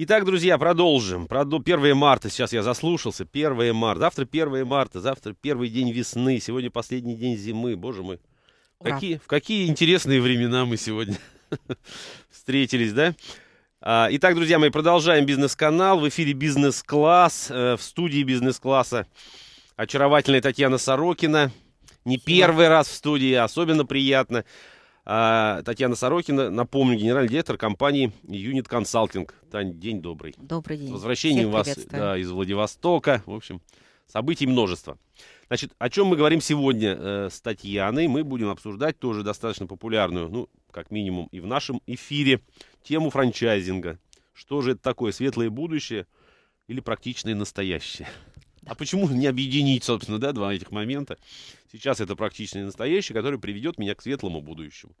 Итак, друзья, продолжим. 1 марта, сейчас я заслушался, 1 марта. Завтра 1 марта, завтра первый день весны, сегодня последний день зимы, боже мой. Какие, в какие интересные времена мы сегодня встретились, да? А, итак, друзья мои, продолжаем бизнес-канал. В эфире «Бизнес-класс», э, в студии «Бизнес-класса» очаровательная Татьяна Сорокина. Не первый раз в студии, особенно приятно. А, Татьяна Сорокина, напомню, генеральный директор компании Unit Consulting. Тань, день добрый. Добрый день. С возвращением вас да, из Владивостока. В общем, событий множество. Значит, о чем мы говорим сегодня э, с Татьяной? Мы будем обсуждать тоже достаточно популярную, ну, как минимум и в нашем эфире, тему франчайзинга. Что же это такое, светлое будущее или практичное настоящее? А почему не объединить, собственно, да, два этих момента? Сейчас это практичное настоящее, которое приведет меня к светлому будущему.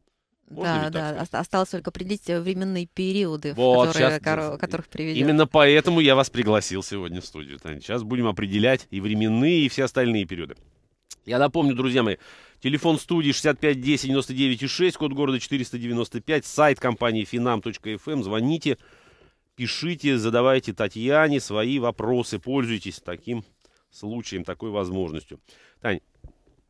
Можно да, да. Сказать? Осталось только определить э, временные периоды, вот, которые, сейчас... которых приведет. Именно поэтому я вас пригласил сегодня в студию, Таня. Сейчас будем определять и временные, и все остальные периоды. Я напомню, друзья мои, телефон студии 65 10 код города 495, сайт компании finam.fm. Эм. Звоните, пишите, задавайте Татьяне свои вопросы, пользуйтесь таким случаем, такой возможностью. Тань,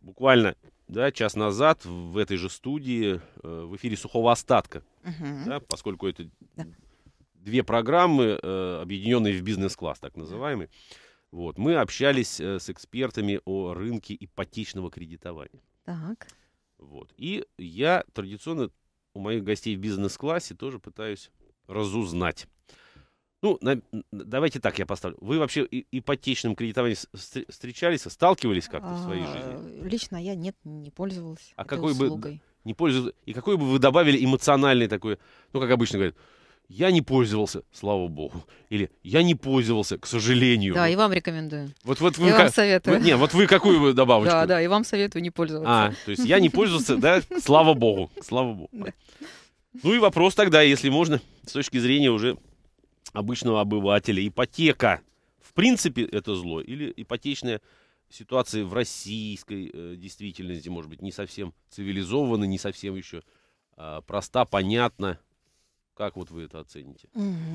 буквально да, час назад в этой же студии э, в эфире «Сухого остатка», угу. да, поскольку это да. две программы, э, объединенные в бизнес-класс, так называемый, вот, мы общались э, с экспертами о рынке ипотечного кредитования. Так. Вот. И я традиционно у моих гостей в бизнес-классе тоже пытаюсь разузнать, ну, на, давайте так я поставлю. Вы вообще ипотечным кредитованием встречались, сталкивались как-то в своей жизни? А, лично я нет, не пользовалась. А какой услугой. бы не пользовался, и какой бы вы добавили эмоциональный такой, ну как обычно говорят, я не пользовался, слава богу, или я не пользовался, к сожалению. Да, и вам рекомендую. Вот, вот вы, и вам советую. Вы, не, вот вы какую вы добавочку? Да, да, и вам советую не пользоваться. А, то есть я не пользовался, да, слава богу, слава богу. Ну и вопрос тогда, если можно, с точки зрения уже обычного обывателя. Ипотека. В принципе, это зло. Или ипотечная ситуация в российской э, действительности, может быть, не совсем цивилизована, не совсем еще э, а, проста, понятна. Как вот вы это оцените?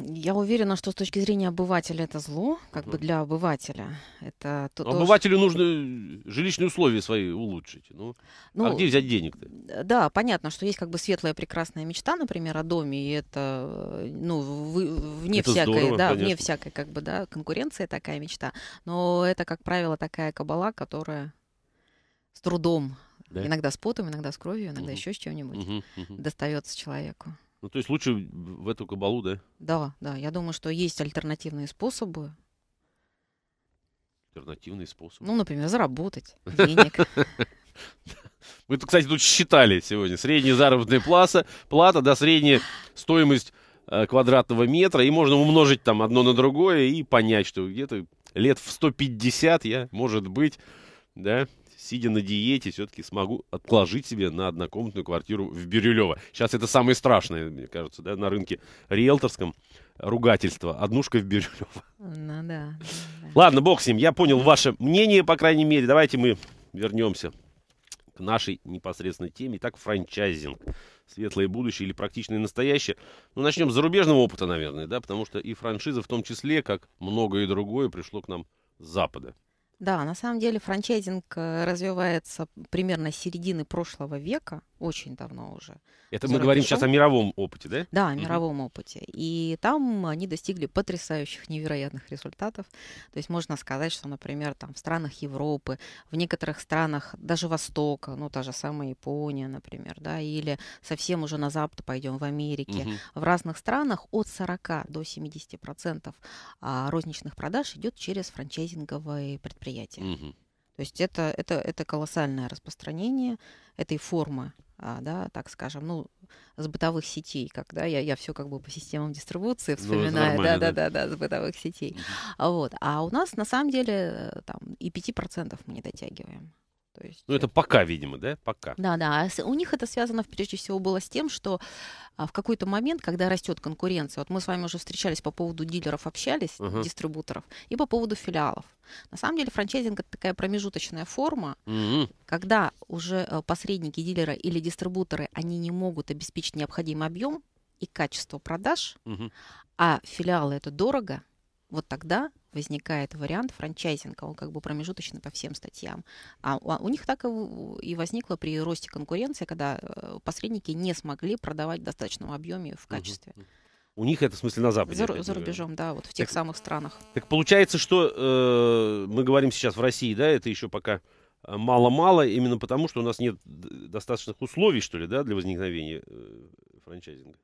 Я уверена, что с точки зрения обывателя это зло, как угу. бы для обывателя. Это то, ну, Обывателю то, что... нужно э, жилищные условия свои улучшить. Ну, а ну, а где взять денег-то? Да, понятно, что есть как бы светлая прекрасная мечта, например, о доме, и это э, ну, вне это всякой, здорово, да, вне всякой как бы, да, конкуренции такая мечта. Но это, как правило, такая кабала, которая с трудом, да? иногда с потом, иногда с кровью, иногда угу. еще с чем-нибудь угу, угу. достается человеку. Ну, то есть лучше в эту кабалу, да? Да, да. Я думаю, что есть альтернативные способы. Альтернативные способы? Ну, например, заработать денег. Мы, кстати, тут считали сегодня. Средняя заработная плата, плата, да, средняя стоимость э, квадратного метра, и можно умножить там одно на другое и понять, что где-то лет в 150 я, может быть, да, сидя на диете, все-таки смогу отложить себе на однокомнатную квартиру в Бирюлево. Сейчас это самое страшное, мне кажется, да, на рынке риэлторском ругательство. Однушка в Бирюлево. Ну да, Ладно, бог с ним, я понял ваше мнение, по крайней мере. Давайте мы вернемся к нашей непосредственной теме. Итак, франчайзинг. Светлое будущее или практичное настоящее. Ну, начнем с зарубежного опыта, наверное, да, потому что и франшиза в том числе, как многое другое, пришло к нам с Запада. Да, на самом деле франчайзинг э, развивается примерно с середины прошлого века, очень давно уже. Это мы говорим сейчас о мировом опыте, да? Да, о мировом угу. опыте. И там они достигли потрясающих, невероятных результатов. То есть можно сказать, что, например, там в странах Европы, в некоторых странах даже Востока, ну та же самая Япония, например, да, или совсем уже на Запад пойдем в Америке, угу. в разных странах от 40 до 70 процентов а, розничных продаж идет через франчайзинговые предприятия мероприятия. Угу. То есть это, это, это колоссальное распространение этой формы, а, да, так скажем, ну, с бытовых сетей, когда я, я все как бы по системам дистрибуции ну, вспоминаю, ну, да, да, да, да, с бытовых сетей. Угу. Вот. А у нас на самом деле э, там и 5% мы не дотягиваем. То есть, ну, это э, пока, видимо, да? Пока. Да, да. У них это связано, прежде всего, было с тем, что а, в какой-то момент, когда растет конкуренция, вот мы с вами уже встречались по поводу дилеров, общались, uh-huh. дистрибуторов, и по поводу филиалов. На самом деле франчайзинг это такая промежуточная форма, uh-huh. когда уже э, посредники дилеры или дистрибуторы, они не могут обеспечить необходимый объем и качество продаж, uh-huh. а филиалы это дорого, вот тогда возникает вариант франчайзинга, он как бы промежуточный по всем статьям. А у, а у них так и, и возникло при росте конкуренции, когда э, посредники не смогли продавать в достаточном объеме в качестве. У них это, в смысле, на Западе. За, опять, за рубежом, да, вот в тех так, самых странах. Так получается, что э, мы говорим сейчас в России, да, это еще пока мало-мало, именно потому, что у нас нет достаточных условий, что ли, да, для возникновения э, франчайзинга.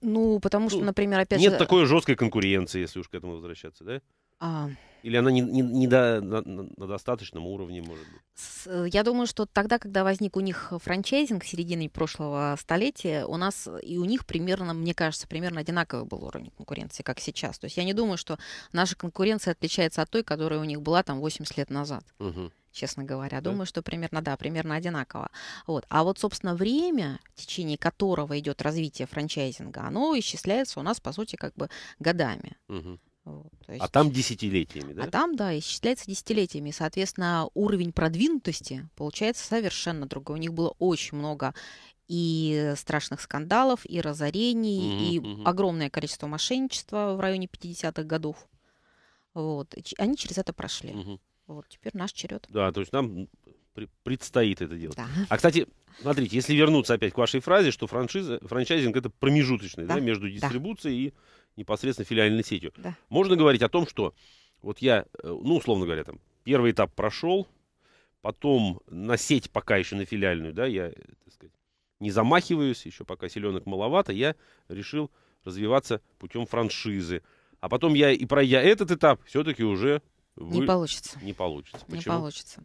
Ну, потому что, ну, например, опять нет же... Нет такой жесткой конкуренции, если уж к этому возвращаться, да? А... Или она не, не, не до, на, на достаточном уровне, может быть? С, э, я думаю, что тогда, когда возник у них франчайзинг середины прошлого столетия, у нас и у них примерно, мне кажется, примерно одинаковый был уровень конкуренции, как сейчас. То есть я не думаю, что наша конкуренция отличается от той, которая у них была там 80 лет назад. Угу честно говоря. Да. Думаю, что примерно, да, примерно одинаково. Вот. А вот, собственно, время, в течение которого идет развитие франчайзинга, оно исчисляется у нас, по сути, как бы годами. Угу. Вот, есть, а там десятилетиями, а да? А там, да, исчисляется десятилетиями. соответственно, уровень продвинутости получается совершенно другой. У них было очень много и страшных скандалов, и разорений, угу, и угу. огромное количество мошенничества в районе 50-х годов. Вот. Они через это прошли. Угу. Вот, теперь наш черед. Да, то есть нам предстоит это делать. Да. А, кстати, смотрите, если вернуться опять к вашей фразе, что франшиза, франчайзинг это промежуточный, да, да между дистрибуцией да. и непосредственно филиальной сетью. Да. Можно говорить о том, что вот я, э, ну, условно говоря, там, первый этап прошел, потом на сеть пока еще на филиальную, да, я, так сказать, не замахиваюсь, еще пока селенок маловато, я решил развиваться путем франшизы. А потом я, и пройдя этот этап, все-таки уже вы... Не получится. Не получится. Почему? Не получится.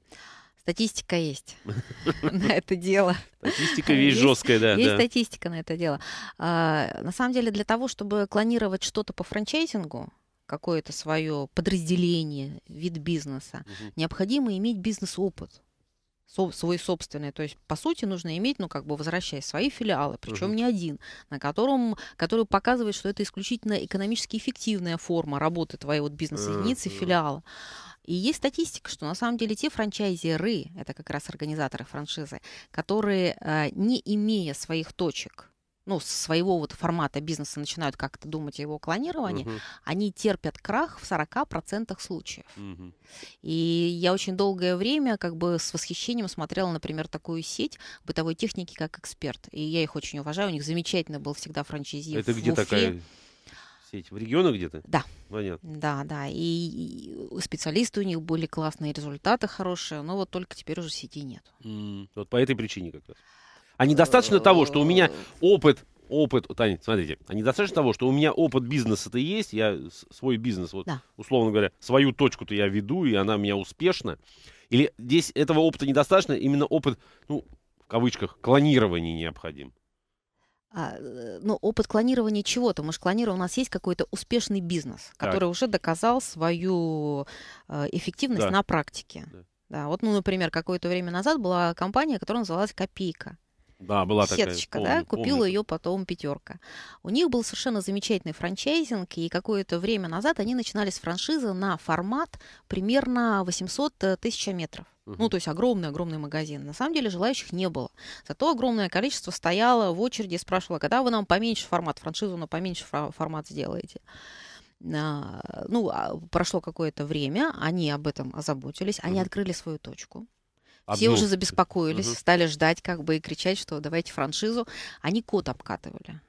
Статистика есть на это дело. Статистика весь жесткая, да. Есть статистика на это дело. А, на самом деле, для того, чтобы клонировать что-то по франчайзингу, какое-то свое подразделение, вид бизнеса, необходимо иметь бизнес-опыт свой собственный. То есть, по сути, нужно иметь, ну, как бы возвращаясь, свои филиалы, причем угу. не один, на котором, который показывает, что это исключительно экономически эффективная форма работы твоей вот бизнес-единицы, филиала. И есть статистика, что на самом деле те франчайзеры, это как раз организаторы франшизы, которые, э, не имея своих точек, ну, своего вот формата бизнеса начинают как-то думать о его клонировании, угу. они терпят крах в 40% случаев. Угу. И я очень долгое время как бы с восхищением смотрела, например, такую сеть бытовой техники, как «Эксперт». И я их очень уважаю, у них замечательно был всегда франчайзи Это в где Уфе. такая сеть? В регионах где-то? Да. Понятно. Да, да. И, и специалисты у них были классные, результаты хорошие, но вот только теперь уже сети нет. Mm, вот по этой причине как раз. А недостаточно того, что у меня опыт опыт, Таня, смотрите, а недостаточно того, что у меня опыт бизнеса-то есть, я свой бизнес, вот, да. условно говоря, свою точку-то я веду, и она у меня успешна. Или здесь этого опыта недостаточно, именно опыт, ну, в кавычках, клонирования необходим? А, э, ну, опыт клонирования чего-то. Мы же клонируем, у нас есть какой-то успешный бизнес, который так. уже доказал свою э, эффективность да. на практике. Да. Да, вот, ну, например, какое-то время назад была компания, которая называлась «Копейка». Да, была сеточка, такая. Помню, да, купила ее потом пятерка. У них был совершенно замечательный франчайзинг, и какое-то время назад они начинали с франшизы на формат примерно 800 э, тысяч метров. Угу. Ну, то есть огромный-огромный магазин. На самом деле желающих не было. Зато огромное количество стояло в очереди и спрашивало, когда вы нам поменьше формат, франшизу на поменьше формат сделаете ну, а, прошло какое-то время, они об этом озаботились, они mm-hmm. открыли свою точку. Одну. Все уже забеспокоились, угу. стали ждать как бы и кричать, что давайте франшизу. Они код обкатывали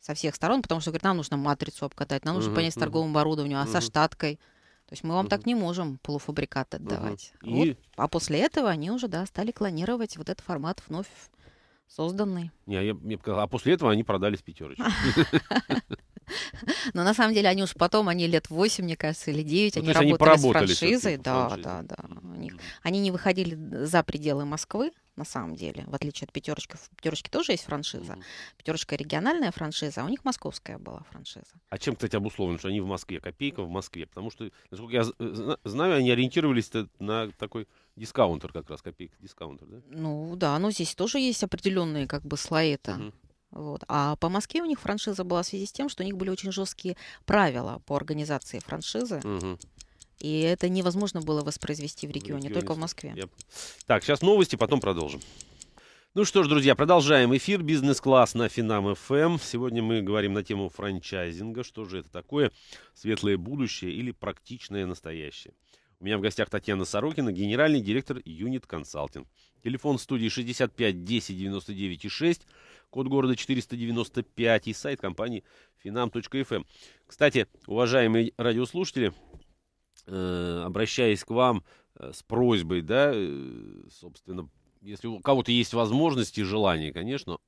со всех сторон, потому что, говорит, нам нужно матрицу обкатать, нам нужно угу, понять с торговым оборудованием, а со штаткой... То есть мы вам угу. так не можем полуфабрикат отдавать. Угу. Вот. А после этого они уже, да, стали клонировать вот этот формат вновь созданный. Не, а я, я, а после этого они продались пятерочку. Но на самом деле они уж потом, они лет 8, мне кажется, или 9, ну, они работали они с франшизой. Да, да, да. Они, они не выходили за пределы Москвы, на самом деле, в отличие от пятерочки. В пятерочке тоже есть франшиза. Mm-hmm. Пятерочка региональная франшиза, а у них московская была франшиза. А чем, кстати, обусловлено, что они в Москве, копейка в Москве? Потому что, насколько я э, знаю, они ориентировались на такой дискаунтер как раз, копейка дискаунтер, да? Ну да, но здесь тоже есть определенные как бы слои-то. Mm-hmm. Вот. А по Москве у них франшиза была в связи с тем, что у них были очень жесткие правила по организации франшизы. Угу. И это невозможно было воспроизвести в регионе, в регионе только в Москве. Я... Так, сейчас новости, потом продолжим. Ну что ж, друзья, продолжаем эфир «Бизнес-класс» на Финам ФМ. Эм. Сегодня мы говорим на тему франчайзинга. Что же это такое? Светлое будущее или практичное настоящее? У меня в гостях Татьяна Сорокина, генеральный директор Юнит Консалтинг. Телефон студии 65 10 99 6 код города 495 и сайт компании finam.fm. Эм. Кстати, уважаемые радиослушатели, э, обращаясь к вам э, с просьбой, да, э, собственно, если у кого-то есть возможности и желание, конечно,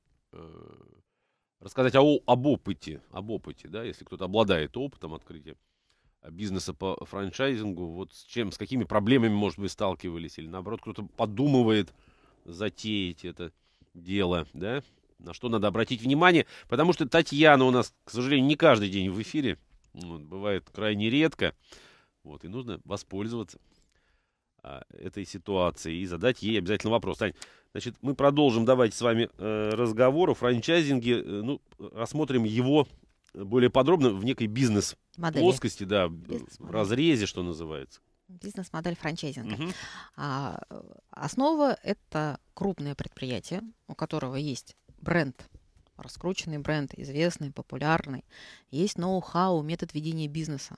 рассказать о, об опыте, об опыте, да, если кто-то обладает опытом открытия а, бизнеса по франчайзингу, вот с чем, с какими проблемами, может быть, сталкивались, или наоборот, кто-то подумывает затеять это дело, да, на что надо обратить внимание, потому что Татьяна у нас, к сожалению, не каждый день в эфире, вот, бывает крайне редко, вот, и нужно воспользоваться а, этой ситуацией и задать ей обязательно вопрос. Тань, значит, мы продолжим, давать с вами э, разговор о франчайзинге, э, ну, рассмотрим его э, более подробно в некой бизнес-плоскости, да, в э, разрезе, что называется. Бизнес-модель франчайзинга. Угу. А, основа это крупное предприятие, у которого есть бренд, раскрученный бренд, известный, популярный. Есть ноу-хау, метод ведения бизнеса.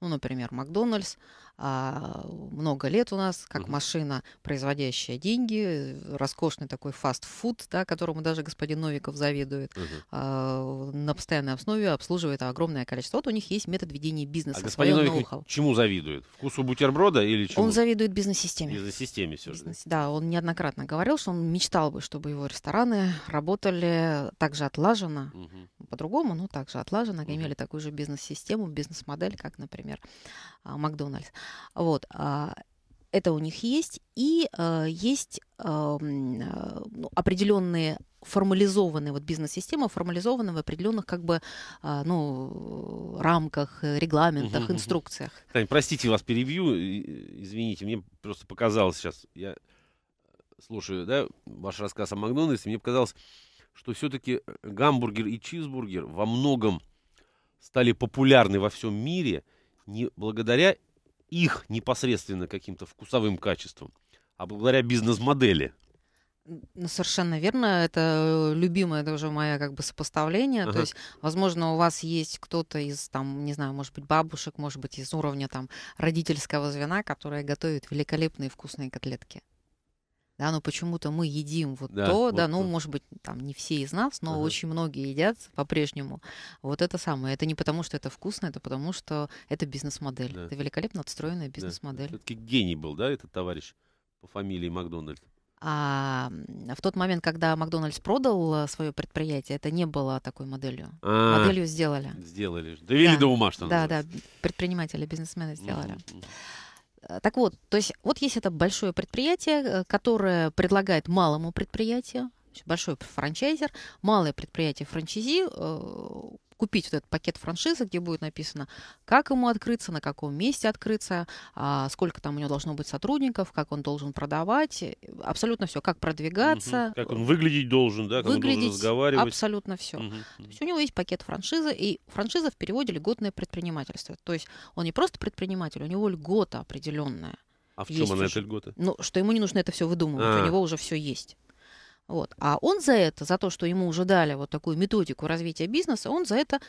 Ну, например, Макдональдс а, много лет у нас, как машина, производящая деньги, э, роскошный такой фастфуд, да, которому даже господин Новиков завидует, а, на постоянной основе обслуживает огромное количество. Вот у них есть метод ведения бизнеса. А господин Новиков чему завидует? Вкусу бутерброда или чему? Он завидует бизнес-системе. Бизнес-системе все же. да, он неоднократно говорил, что он мечтал бы, чтобы его рестораны работали так же отлаженно, угу. по-другому, но также отлаженно, угу. имели такую же бизнес-систему, бизнес-модель, как, например, а, Макдональдс. Вот, а, это у них есть, и э, есть э, ну, определенные формализованные, вот бизнес системы формализованные в определенных как бы, а, ну, э, ну, рамках, э, регламентах, угу, инструкциях. Тань, простите, вас перебью, извините, мне просто показалось сейчас, я слушаю, да, ваш рассказ о Макдональдсе, мне показалось, что все-таки гамбургер и чизбургер во многом стали популярны во всем мире не благодаря их непосредственно каким-то вкусовым качеством, а благодаря бизнес-модели. Ну, совершенно верно. Это э, любимое тоже мое как бы сопоставление. Ага. То есть, возможно, у вас есть кто-то из там, не знаю, может быть, бабушек, может быть, из уровня там родительского звена, которая готовит великолепные вкусные котлетки да, но ну, почему-то мы едим вот да, то, вот да, ну, то. может быть, там не все из нас, но ага. очень многие едят по-прежнему. Вот это самое. Это не потому, что это вкусно, это потому, что это бизнес-модель. Да. Это великолепно отстроенная бизнес-модель. Да. Все-таки гений был, да, этот товарищ по фамилии Макдональд? А в тот момент, когда Макдональдс продал э, свое предприятие, это не было такой моделью. А-а-а. Моделью сделали. Сделали. Довели да. до ума, что Да, называется. да. Предприниматели, бизнесмены сделали. Mm-hmm. Э, так вот, то есть вот есть это большое предприятие, э, которое предлагает малому предприятию, большой франчайзер, малое предприятие франчайзи, э, купить вот этот пакет франшизы, где будет написано, как ему открыться, на каком месте открыться, а, сколько там у него должно быть сотрудников, как он должен продавать, э, абсолютно все, как продвигаться. Угу. Как он выглядеть должен, да, как выглядеть, он должен разговаривать. Абсолютно все. Угу. То есть у него есть пакет франшизы, и франшиза в переводе льготное предпринимательство. То есть он не просто предприниматель, у него льгота определенная. А в чем она, уже. эта льгота? Ну, что ему не нужно это все выдумывать, а -а -а. у него уже все есть. Вот. А он за это, за то, что ему уже дали вот такую методику развития бизнеса, он за это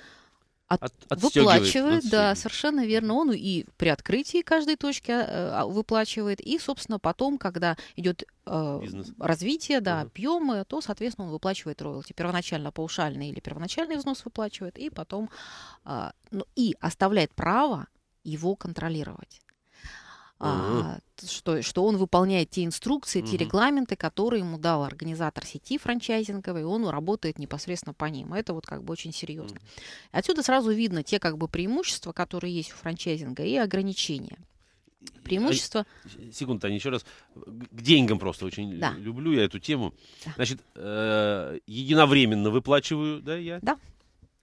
от, от, выплачивает, да, совершенно верно. Он и при открытии каждой точки а, а, выплачивает, и, собственно, потом, когда идет э, развитие, да, угу. объемы, то, соответственно, он выплачивает роялти. Первоначально паушальный или первоначальный взнос выплачивает, и потом э, ну, и оставляет право его контролировать а, что, что он выполняет те инструкции, те регламенты, которые ему дал организатор сети франчайзинговой, и он работает непосредственно по ним. Это вот как бы очень серьезно. Отсюда сразу видно те как бы преимущества, которые есть у франчайзинга, и ограничения. Преимущество. А, секунду, Таня, еще раз. К деньгам просто очень да. люблю я эту тему. Да. Значит, э, единовременно выплачиваю, да, я? Да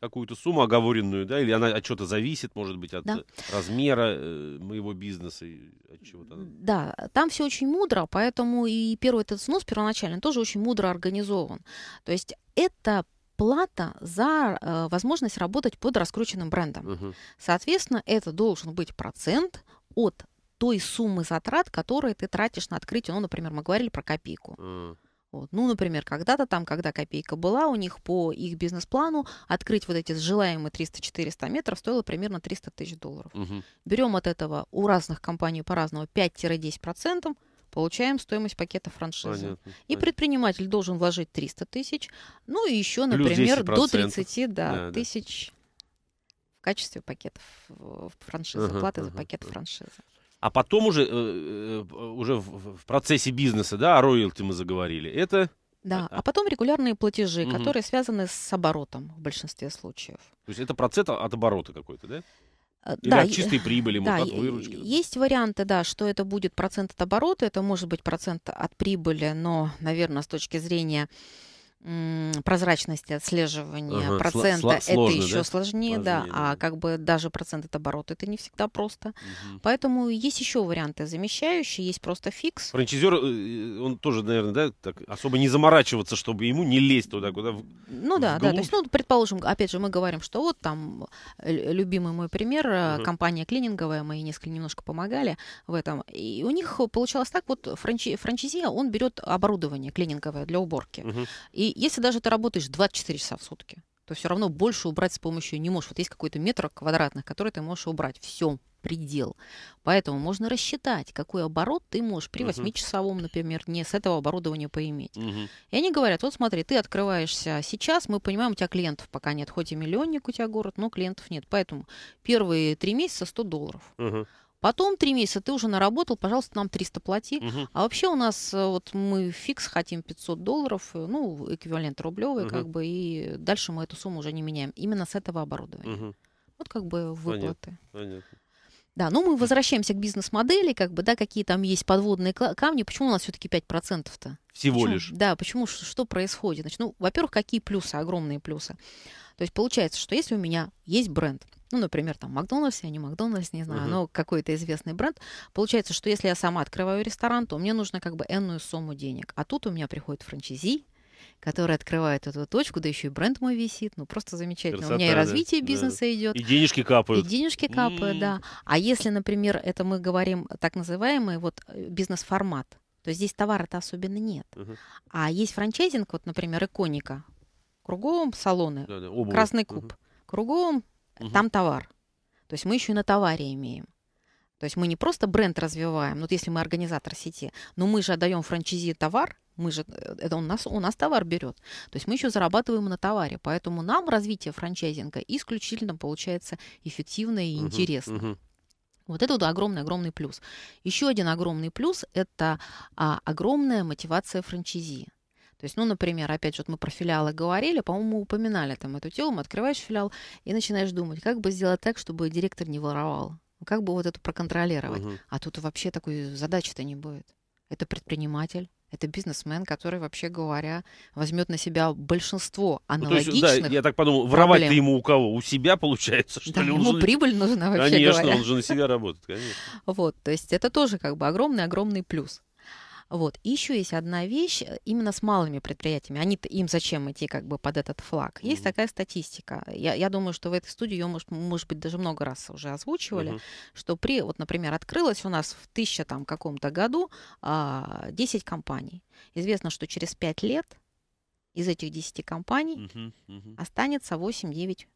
какую-то сумму оговоренную, да, или она от чего-то зависит, может быть, от да. Э, размера э, моего бизнеса, и от чего-то. Да, там все очень мудро, поэтому и первый этот снос первоначально тоже очень мудро организован. То есть это плата за э, возможность работать под раскрученным брендом. Угу. Соответственно, это должен быть процент от той суммы затрат, которые ты тратишь на открытие. Ну, например, мы говорили про копейку. Mm. Вот. Ну, например, когда-то там, когда копейка была, у них по их бизнес-плану открыть вот эти желаемые 300-400 метров стоило примерно 300 тысяч долларов. Угу. Берем от этого у разных компаний по-разному 5-10%, получаем стоимость пакета франшизы. Понятно, и понятно. предприниматель должен вложить 300 тысяч, ну и еще, например, до 30 да, да, тысяч да. в качестве пакетов э, франшизы, ага, платы ага. за пакет франшизы а потом уже, э, э, уже в процессе бизнеса, да, о роялти мы заговорили, это... Да, а, а потом регулярные платежи, угу. которые связаны с оборотом в большинстве случаев. То есть это процент от оборота какой-то, да? Э, Или да, от чистой прибыли, да, от выручки. Есть варианты, да, что это будет процент от оборота, это может быть процент от прибыли, но, наверное, с точки зрения прозрачности отслеживания ага, процента сло- это сложно, еще да? сложнее, сложнее а да, да, а как бы даже процент от оборота это не всегда просто. Угу. Поэтому есть еще варианты замещающие, есть просто фикс. Франчайзер, э, э, он тоже, наверное, да, так особо не заморачиваться, чтобы ему не лезть туда, куда. В... Ну да, вглубь. да, то есть, ну предположим, опять же, мы говорим, что вот там э, любимый мой пример, угу. компания клининговая, мы несколько немножко помогали в этом, и у них получалось так, вот франчи- франчайзи, он берет оборудование клининговое для уборки угу. и если даже ты работаешь 24 часа в сутки, то все равно больше убрать с помощью не можешь. Вот есть какой-то метр квадратный, который ты можешь убрать. Все, предел. Поэтому можно рассчитать, какой оборот ты можешь при 8-часовом, например, не с этого оборудования поиметь. Uh-huh. И они говорят, вот смотри, ты открываешься сейчас, мы понимаем, у тебя клиентов пока нет. Хоть и миллионник у тебя город, но клиентов нет. Поэтому первые три месяца 100 долларов. Uh-huh. Потом три месяца ты уже наработал, пожалуйста, нам 300 плати. Угу. А вообще у нас э, вот мы фикс хотим 500 долларов, э, ну, эквивалент рублевый угу. как бы, и дальше мы эту сумму уже не меняем. Именно с этого оборудования. Угу. Вот как бы выплаты. Понятно. Понятно. Да, но ну, мы возвращаемся к бизнес-модели, как бы, да, какие там есть подводные камни. Почему у нас все-таки 5%-то? Всего почему? лишь. Да, почему, что, что происходит? Значит, ну, во-первых, какие плюсы, огромные плюсы. То есть получается, что если у меня есть бренд, ну, например, там Макдональдс, я не Макдональдс, не знаю, uh-huh. но какой-то известный бренд, получается, что если я сама открываю ресторан, то мне нужно как бы энную сумму денег. А тут у меня приходит франчизи, который открывает эту точку, да еще и бренд мой висит, ну просто замечательно. Красота, У меня и развитие да, бизнеса да. идет. И денежки капают. И денежки капают, mm. да. А если, например, это мы говорим так называемый вот э, бизнес-формат, то здесь товара-то особенно нет. Uh-huh. А есть франчайзинг, вот, например, иконика. Кругом салоны, да, да, обувь. красный куб. Угу. Кругом угу. там товар. То есть мы еще и на товаре имеем. То есть мы не просто бренд развиваем, ну, вот если мы организатор сети, но мы же отдаем франчизе товар, мы же, э, это он нас, у нас товар берет. То есть мы еще зарабатываем на товаре. Поэтому нам развитие франчайзинга исключительно получается эффективно и угу, интересно. Угу. Вот это вот огромный-огромный плюс. Еще один огромный плюс – это а, огромная мотивация франчизи. То есть, ну, например, опять же, вот мы про филиалы говорили, по-моему, упоминали там эту тему, открываешь филиал и начинаешь думать, как бы сделать так, чтобы директор не воровал, как бы вот это проконтролировать. Угу. А тут вообще такой задачи-то не будет. Это предприниматель. Это бизнесмен, который, вообще говоря, возьмет на себя большинство аналогичных ну, есть, да, Я так подумал, воровать-то ему у кого? У себя получается, что да, ли? ему же... прибыль нужна вообще Конечно, говоря. он же на себя работает, конечно. Вот, то есть это тоже как бы огромный-огромный плюс. Вот. еще есть одна вещь э, именно с малыми предприятиями. Они, им зачем идти как бы под этот флаг? Есть mm-hmm. такая статистика. Я, я думаю, что в этой студии ее, может, может быть, даже много раз уже озвучивали, mm-hmm. что при, вот, например, открылось у нас в 1000 там каком-то году а, 10 компаний. Известно, что через 5 лет из этих 10 компаний uh-huh, uh-huh. останется 8-9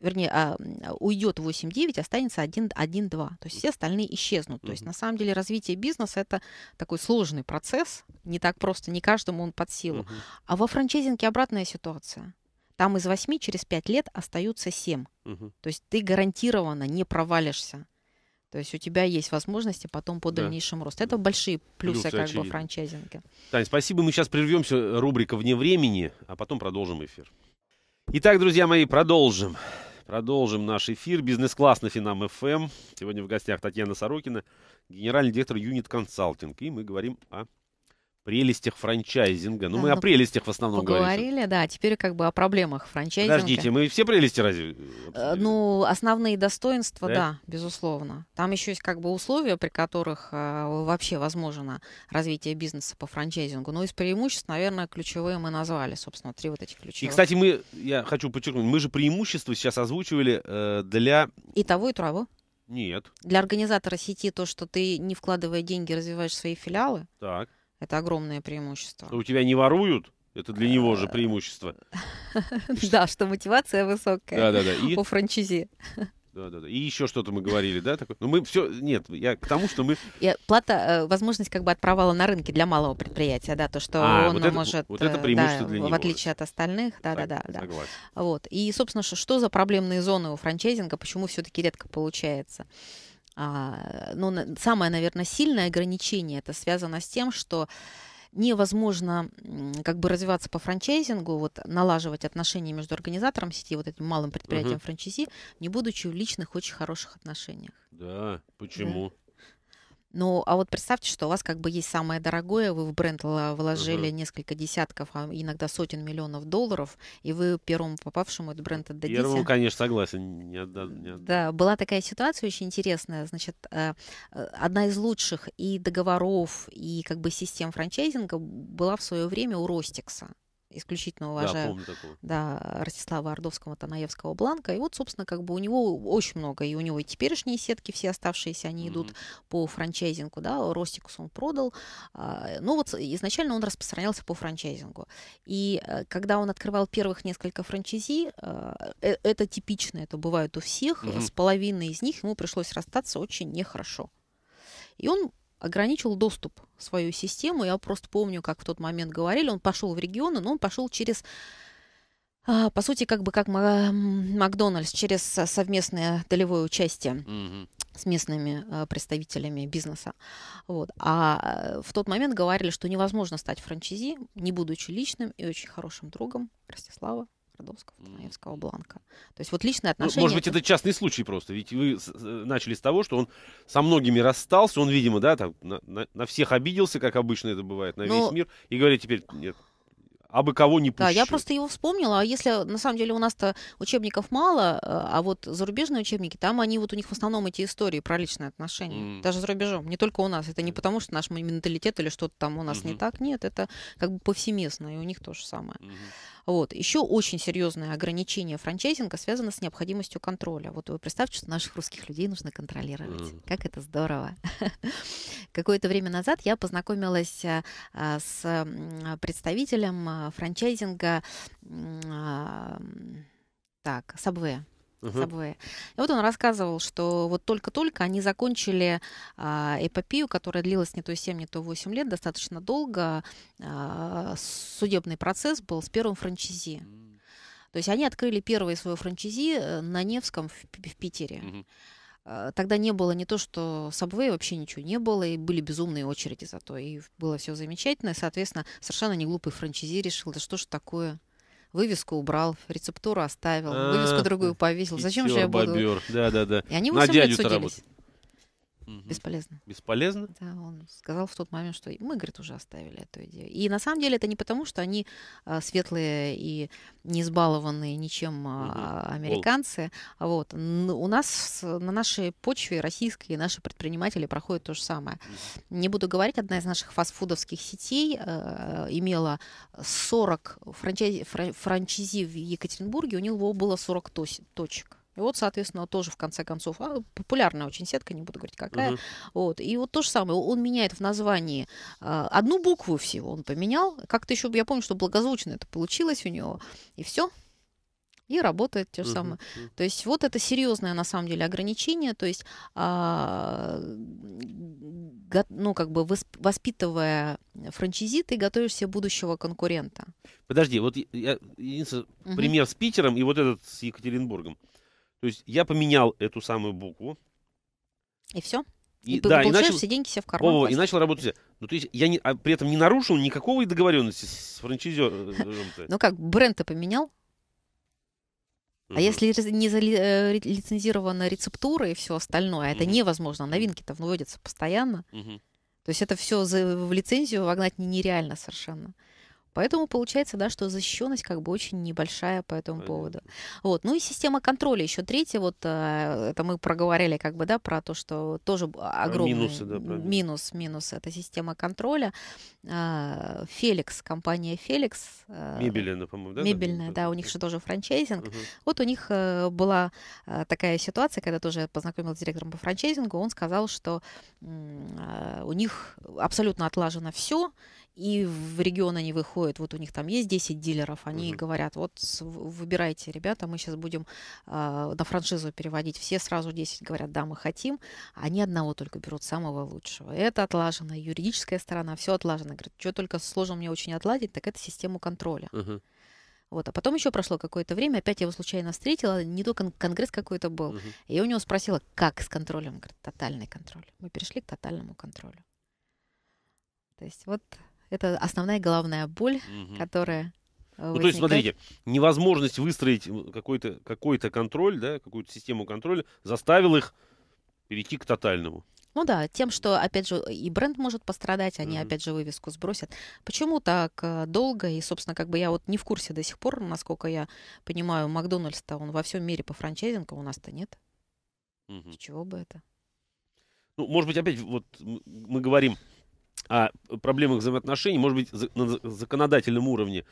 вернее, а, а, уйдет 8-9, останется 1-2. То есть все остальные исчезнут. Mm-hmm. То есть на самом деле развитие бизнеса это такой сложный процесс, не так просто, не каждому он под силу. Mm-hmm. А во франчайзинге обратная ситуация. Там из 8 через 5 лет остаются 7. Mm-hmm. То есть ты гарантированно не провалишься. То есть у тебя есть возможности потом по дальнейшему да. росту. Это большие плюсы Плюс, как очевидно. бы франчайзинга. Таня, спасибо. Мы сейчас прервемся. Рубрика «Вне времени», а потом продолжим эфир. Итак, друзья мои, продолжим. Продолжим наш эфир. Бизнес-класс на Финам ФМ. Эм. Сегодня в гостях Татьяна Сорокина, генеральный директор Юнит Консалтинг. И мы говорим о прелестях франчайзинга. Ну, да, мы ну, о прелестях в основном говорили, говорим. да. Теперь как бы о проблемах франчайзинга. Подождите, мы все прелести разве... Э, ну, основные достоинства, да? да, безусловно. Там еще есть как бы условия, при которых э, вообще возможно развитие бизнеса по франчайзингу. Но из преимуществ, наверное, ключевые мы назвали, собственно, три вот эти ключевые. И, кстати, мы, я хочу подчеркнуть, мы же преимущества сейчас озвучивали э, для... И того, и того. Нет. Для организатора сети то, что ты, не вкладывая деньги, развиваешь свои филиалы. Так это огромное преимущество. Но у тебя не воруют? Это для него же э. преимущество. Да, что мотивация высокая. Да, да, да. По франчизе. Да, да, да. И еще что-то мы говорили, да? Такое? Ну, мы все. Нет, я к тому, что мы. И э, плата, э, возможность как бы от провала на рынке для малого предприятия, да, то, что а, он вот это, может. Вот это преимущество да, для него. В отличие от остальных, да, так, да, да. Согласен. Да. Вот. И, собственно, что за проблемные зоны у франчайзинга, почему все-таки редко получается? А, Но ну, самое, наверное, сильное ограничение это связано с тем, что невозможно как бы развиваться по франчайзингу, вот налаживать отношения между организатором сети, вот этим малым предприятием угу. франчайзи, не будучи в личных очень хороших отношениях. Да, почему? Да. Ну, а вот представьте, что у вас как бы есть самое дорогое, вы в бренд вложили угу. несколько десятков, а иногда сотен миллионов долларов, и вы первому попавшему этот бренд отдадите. Первому, конечно, согласен, не отдам. Не отдам. Да, была такая ситуация очень интересная. Значит, э, э, одна из лучших и договоров, и как бы систем франчайзинга была в свое время у Ростикса исключительно уважаю. Да, помню такого. Да, Ростислава Ордовского, Танаевского, Бланка. И вот, собственно, как бы у него очень много, и у него и теперешние сетки все оставшиеся, они mm-hmm. идут по франчайзингу, да, Ростикус он продал. А, Но ну вот изначально он распространялся по франчайзингу. И э, когда он открывал первых несколько франчайзи, а, э, это типично, это бывает у всех, mm-hmm. с половиной из них ему пришлось расстаться очень нехорошо. И он ограничил доступ в свою систему. Я просто помню, как в тот момент говорили, он пошел в регионы, но он пошел через а, по сути, как бы как Макдональдс через совместное долевое участие с местными а, представителями бизнеса. Вот. А э, в тот момент говорили, что невозможно стать франчайзи, не будучи личным и очень хорошим другом Ростислава Твардовского, Танаевского, Бланка. То есть вот личные ну, отношения... Может быть, это частный случай просто, ведь вы э, начали с того, что он со многими расстался, он, видимо, да, там, на, на, на всех обиделся, как обычно это бывает, на Но... весь ну, мир, и говорит теперь, нет, а бы кого не пущу. Да, я просто его вспомнила. А если, на самом деле, у нас-то учебников мало, э, а вот зарубежные учебники, там они, вот у них в основном эти истории про личные отношения. Mm. Даже за рубежом, не только у нас. Это не потому, что наш менталитет или что-то там у нас mm-hmm. не так. Нет, это как бы повсеместно, и у них то же самое. Mm-hmm. Вот. Еще очень серьезное ограничение франчайзинга связано с необходимостью контроля. Вот вы представьте, что наших русских людей нужно контролировать. Mm. Как это здорово. Какое-то время назад я познакомилась э, а, с представителем э, франчайзинга а, так, Subway uh И вот он рассказывал, что вот только-только они закончили а, эпопею, которая длилась не то 7, не то 8 лет, достаточно долго. А, судебный процесс был с первым Франчези. То есть они открыли первое свое Франчези э, на Невском в, в Питере. uh Тогда не было не то, что Subway, вообще ничего не было, и были безумные очереди зато, и было все замечательно, и, соответственно, совершенно не глупый Франчези решил, да что ж такое, вывеску убрал, рецептуру оставил, а, вывеску другую повесил. Зачем же я буду... Да, да, да. И они на улицу делились. Угу. Бесполезно. Бесполезно? Да, он сказал в тот момент, что мы, говорит, уже оставили эту идею. И на самом деле это не потому, что они а, светлые и не избалованные ничем угу. американцы. Вот. У нас на нашей почве российской наши предприниматели проходят то же самое. Не буду говорить, одна из наших фастфудовских сетей э, имела 40 франчайзи, франчайзи в Екатеринбурге, у него было 40 точек. И вот, соответственно, тоже в конце концов а, популярная очень сетка, не буду говорить какая. Угу. Вот. И вот то же самое, он меняет в названии а, одну букву всего, он поменял. Как-то еще, я помню, что благозвучно это получилось у него, и все и работает те же самое. Uh-huh. uh То есть вот это серьезное на самом деле ограничение, то есть а, го, ну как бы воспитывая франчизи, ты готовишь себе будущего конкурента. Подожди, вот я единственный uh-huh. пример с Питером и вот этот с Екатеринбургом. То есть я поменял эту самую букву. И все? И, и да, и начал, все деньги себе в карман. О, и начал работать. Ну, то есть я не, а при этом не нарушил никакого договоренности с франчайзером. Ну как, бренд-то поменял? А если не э, лицензирована рецептура и все остальное, это невозможно, новинки-то вводятся постоянно. То есть это все в лицензию вогнать нереально совершенно. Поэтому получается, да, что защищенность как бы очень небольшая по этому Понятно. поводу. Вот. Ну и система контроля еще третья. Вот а, это мы проговорили как бы, да, про то, что тоже а, огромный минусы, да, минус, минус. Это система контроля. А, Феликс, компания Феликс. Мебельная, по-моему, да? Мебельная, да, да, у них же тоже франчайзинг. Угу. Вот у них э, была такая ситуация, когда тоже познакомилась с директором по франчайзингу, он сказал, что у них абсолютно отлажено все, и в регион они выходят, вот у них там есть 10 дилеров, они угу. говорят, вот выбирайте, ребята, мы сейчас будем э, на франшизу переводить. Все сразу 10 говорят, да, мы хотим, они одного только берут самого лучшего. Это отлажено, юридическая сторона, все отлажено. Говорят, что только сложно мне очень отладить, так это систему контроля. Угу. Вот. А потом еще прошло какое-то время, опять я его случайно встретила, не то кон- конгресс какой-то был. Uh-huh. И я у него спросила, как с контролем? Он говорит, тотальный контроль. Мы перешли к тотальному контролю. То есть вот это основная головная боль, угу. которая э, ну, то есть, смотрите, невозможность выстроить какой-то какой контроль, да, какую-то систему контроля заставил их перейти к тотальному. Ну да, тем, что, опять же, и бренд может пострадать, они, mm-hmm. опять же, вывеску сбросят. Почему так э, долго? И, собственно, как бы я вот не в курсе до сих пор, насколько я понимаю, Макдональдс-то он во всем мире по франчайзингу, у нас-то нет. Mm-hmm. чего бы это? Ну, может быть, опять вот мы говорим о проблемах взаимоотношений, может быть, на законодательном уровне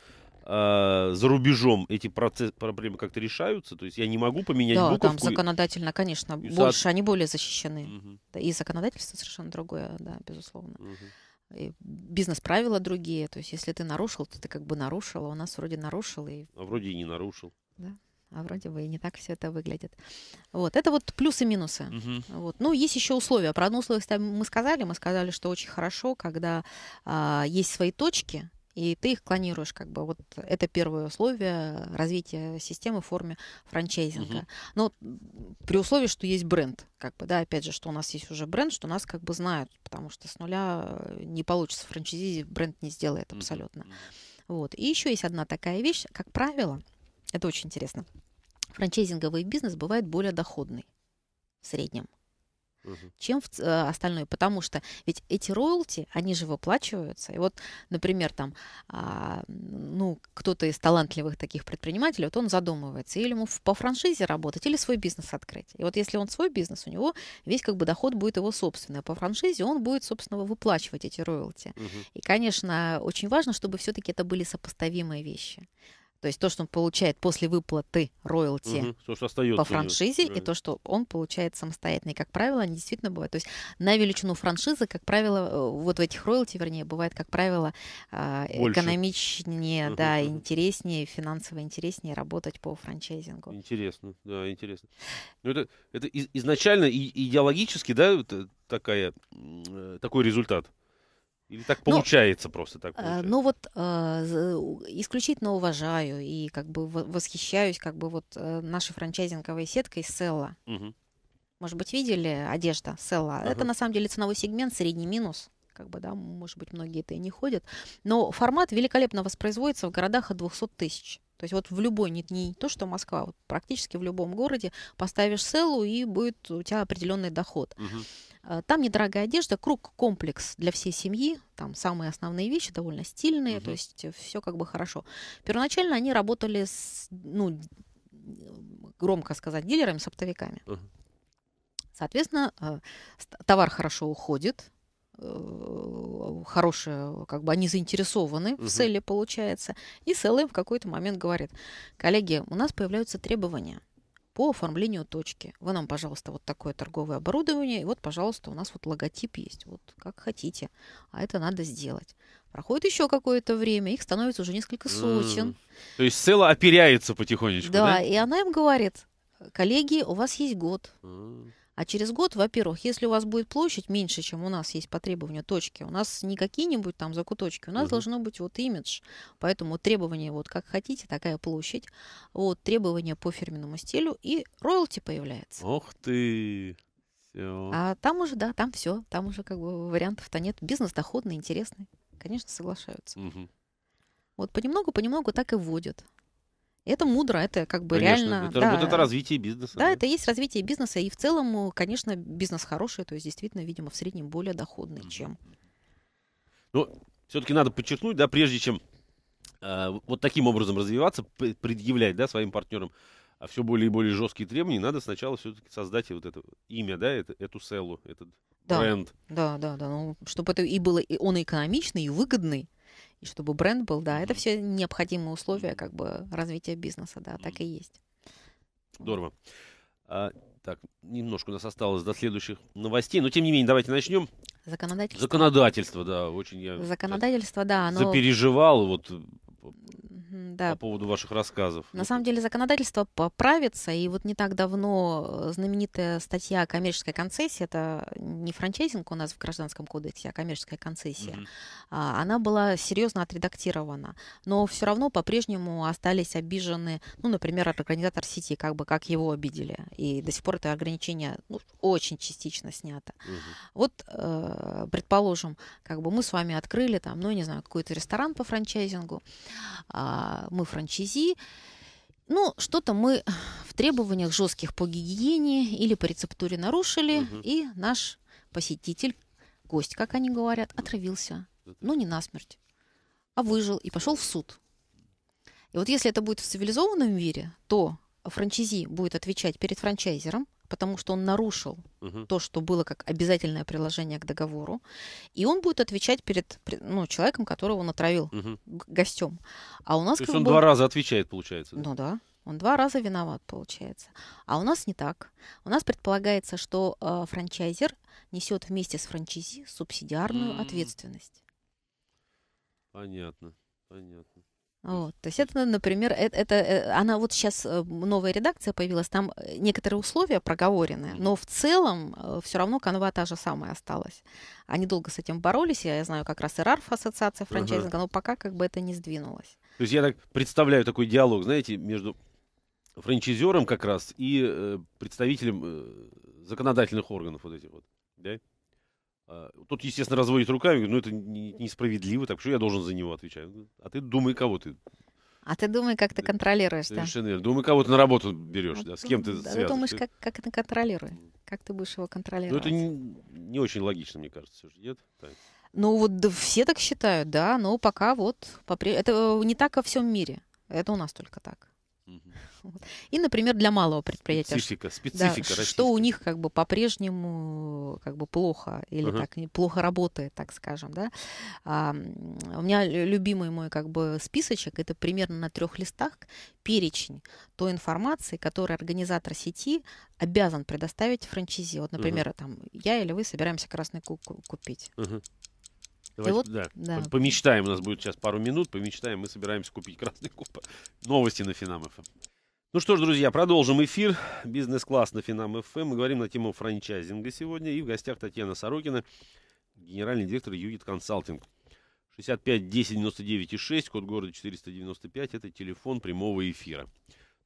э, за рубежом эти процесс, проблемы как-то решаются? То есть я не могу поменять да, буковку? Да, там законодательно, конечно, и больше, за... они более защищены. Угу. И законодательство совершенно другое, да, безусловно. Угу. Бизнес-правила другие. То есть если ты нарушил, то ты как бы нарушил, а у нас вроде нарушил. И... А вроде и не нарушил. Да а вроде бы и не так все это выглядит. Вот, это вот плюсы-минусы. Угу. Вот. Ну, есть еще условия. Про одно условие мы сказали, мы сказали, что очень хорошо, когда а, есть свои точки, и ты их клонируешь, как бы вот это первое условие развития системы в форме франчайзинга. Угу. Но при условии, что есть бренд, как бы, да, опять же, что у нас есть уже бренд, что нас как бы знают, потому что с нуля э, не получится франчайзи, бренд не сделает абсолютно. Угу. Вот. И еще есть одна такая вещь, как правило, это очень интересно. Франчайзинговый бизнес бывает более доходный в среднем, угу. чем в, э, остальное. Потому что ведь эти роялти, они же выплачиваются. И вот, например, там, а, ну, кто-то из талантливых таких предпринимателей, вот он задумывается, или ему по франшизе работать, или свой бизнес открыть. И вот если он свой бизнес, у него весь как бы доход будет его собственный. А по франшизе он будет, собственно, выплачивать эти роялти. Угу. И, конечно, очень важно, чтобы все-таки это были сопоставимые вещи. То есть то, что он получает после выплаты роялти угу, по франшизе, и то, что он получает самостоятельно. И, как правило, они действительно бывают. То есть на величину франшизы, как правило, э, вот в этих роялти, вернее, бывает, как правило, а, Больше. экономичнее, угу, да, угу. интереснее, финансово интереснее работать по франчайзингу. Интересно, да, интересно. Но ну, это, это изначально идеологически, да, э, такая, э, такой результат? Или так ну, получается ну, просто так? А, получается? Ну вот а, исключительно уважаю и как бы восхищаюсь как бы вот э, нашей франчайзинговой сеткой Селла. Угу. Может быть, видели одежда Селла? Ага. Это на самом деле ценовой сегмент, средний минус как бы, да, может быть, многие это и не ходят. Но формат великолепно воспроизводится в городах от 200 тысяч. То есть вот в любой, не, не то, что Москва, а вот практически в любом городе поставишь селу, и будет у тебя определенный доход. Угу. Э, там недорогая одежда, круг комплекс для всей семьи, там самые основные вещи довольно стильные, угу. то есть э, все как бы хорошо. Первоначально они работали с, ну, громко сказать, дилерами с оптовиками. Угу. Соответственно, э, товар хорошо уходит, хорошие, как бы они заинтересованы угу. в селе, получается. И селл им в какой-то момент говорит, коллеги, у нас появляются требования по оформлению точки. Вы нам, пожалуйста, вот такое торговое оборудование, и вот, пожалуйста, у нас вот логотип есть, вот как хотите, а это надо сделать. Проходит еще какое-то время, их становится уже несколько сотен. То есть цело оперяется потихонечку, да? Да, и она им говорит, коллеги, у вас есть год. А через год, во-первых, если у вас будет площадь меньше, чем у нас есть по требованию точки, у нас не какие-нибудь там закуточки, у нас угу. должно быть вот имидж. Поэтому требования вот как хотите, такая площадь. Вот требования по фирменному стилю и роялти появляется. Ох ты! Все. А там уже, да, там все. Там уже как бы вариантов-то нет. Бизнес доходный, интересный. Конечно, соглашаются. Угу. Вот понемногу-понемногу так и вводят. Это мудро, это как бы конечно, реально... Это, да, вот это развитие бизнеса. Да, да, это есть развитие бизнеса. И в целом, э, конечно, бизнес хороший, то есть действительно, видимо, в среднем более доходный, mm-hmm. чем... Ну, все-таки надо подчеркнуть, да, прежде чем э, вот таким образом развиваться, предъявлять, да, своим партнерам а все более и более жесткие требования, надо сначала все-таки создать вот это имя, да, это, эту селлу, этот да, бренд. Да, да, да. Ну, чтобы это и было, и он экономичный, и выгодный и чтобы бренд был, да, это все необходимые условия как бы развития бизнеса, да, так и есть. Здорово. А, так, немножко у нас осталось до следующих новостей, но тем не менее давайте начнем. Законодательство. Законодательство, да, очень я законодательство, да, оно запереживал вот да. по поводу ваших рассказов. На самом деле законодательство поправится, и вот не так давно э, знаменитая статья коммерческая концессия, это не франчайзинг у нас в Гражданском кодексе, а коммерческая концессия, угу. она была серьезно отредактирована, но все равно по-прежнему остались обижены, ну, например, организатор сети, как бы как его обидели, и до сих пор это ограничение ну, очень частично снято. Угу. Вот, э, предположим, как бы мы с вами открыли там, ну, не знаю, какой-то ресторан по франчайзингу, э, а, мы франчези, Ну, что-то мы в требованиях жестких по гигиене или по рецептуре нарушили, угу. и наш посетитель, гость, как они говорят, отравился. Ну, не насмерть, а выжил и пошел в суд. И вот если это будет в цивилизованном мире, то франчези будет отвечать перед франчайзером – потому что он нарушил угу. то, что было как обязательное приложение к договору, и он будет отвечать перед ну, человеком, которого он отравил, угу. гостем. А у нас то есть он был... два раза отвечает, получается? Да? Ну да. Он два раза виноват, получается. А у нас не так. У нас предполагается, что э, франчайзер несет вместе с франчайзи субсидиарную mm-hmm. ответственность. Понятно, понятно. Вот, то есть это, например, э, это, это, она вот сейчас э, новая редакция появилась, там э, некоторые условия проговорены, но в целом все равно канва та же самая осталась. Они долго с этим боролись, я, я знаю, как раз и РАРФ, ассоциация франчайзинга, uh-huh. но пока как бы это не сдвинулось. То есть я так представляю такой диалог, знаете, между франчайзером как раз и э, представителем э, законодательных органов вот этих вот, да? А, тут естественно, разводит руками, говорит, ну это несправедливо, так что я должен за него отвечать. Ну, а ты думай, кого ты а ты думай, как ты э, контролируешь, Совершенно да? Совершенно верно. Думай, кого ты на работу берешь, да, с кем ты да, Ты думаешь, как, как это контролируешь, как ты будешь его контролировать. Ну, это не, не очень логично, мне кажется, все же, нет? Так. Ну, вот да, все так считают, да, но пока вот, попри... это э, не так во всем мире, это у нас только так. И, например, для малого предприятия. Специфика, специфика да, Что у них как бы по-прежнему как бы плохо или uh-huh. так плохо работает, так скажем, да. А, у меня любимый мой как бы списочек это примерно на трех листах перечень той информации, которую организатор сети обязан предоставить франчайзи. Вот, например, uh-huh. там я или вы собираемся красный кук купить. Uh-huh. Давайте, вот, да, да. Помечтаем, у нас будет сейчас пару минут, помечтаем, мы собираемся купить красный куб. Новости на Финам ФМ. Ну что ж, друзья, продолжим эфир. Бизнес-класс на Финам ФМ. Мы говорим на тему франчайзинга сегодня. И в гостях Татьяна Сорокина, генеральный директор Юит Консалтинг. 65 10 99 и 6, код города 495, это телефон прямого эфира.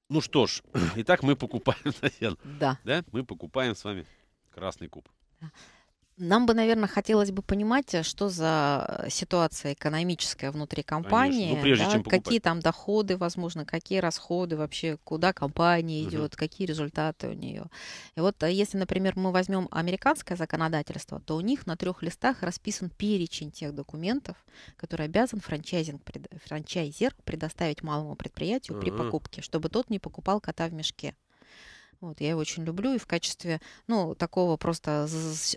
Ну что ж, итак, мы покупаем, Татьяна. Да. Да, мы покупаем с вами красный куб. Нам бы, наверное, хотелось бы понимать, э, что за э, ситуация экономическая внутри компании, Конечно. ну, да, какие там доходы, возможно, какие расходы вообще, куда компания идет, угу. какие результаты у нее. И вот э, если, например, мы возьмем американское законодательство, то у них на трех листах расписан перечень тех документов, которые обязан франчайзинг, франчайзер предоставить малому предприятию угу. при покупке, чтобы тот не покупал кота в мешке. Вот, я его очень люблю и в качестве, ну, такого просто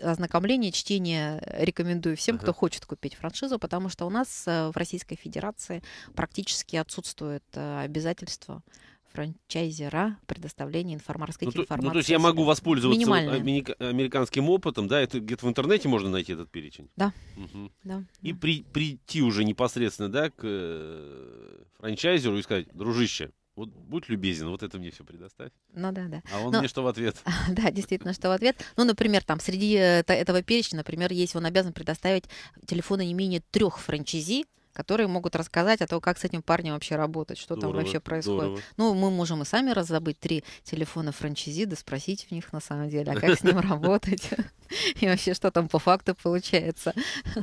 ознакомления, чтения рекомендую всем, uh-huh. кто хочет купить франшизу, потому что у нас э, в Российской Федерации практически отсутствует э, обязательство франчайзера предоставления информарской ну, информации. Ну, то есть я могу воспользоваться американским опытом, да, это где-то в интернете можно найти этот перечень? Да. Угу. да. И При, прийти уже непосредственно, да, к э, франчайзеру и сказать, дружище, вот будь любезен, вот это мне все предоставь. Ну да, да. А он Но, мне что в ответ? Да, действительно, что в ответ. Ну, например, там среди э, этого перечня, например, есть он обязан предоставить телефоны не менее трех франчайзи которые могут рассказать о том, как с этим парнем вообще работать, что здорово, там вообще происходит. Здорово. Ну, мы можем и сами раздобыть три телефона да, спросить в них на самом деле, а как с ним работать и вообще, что там по факту получается.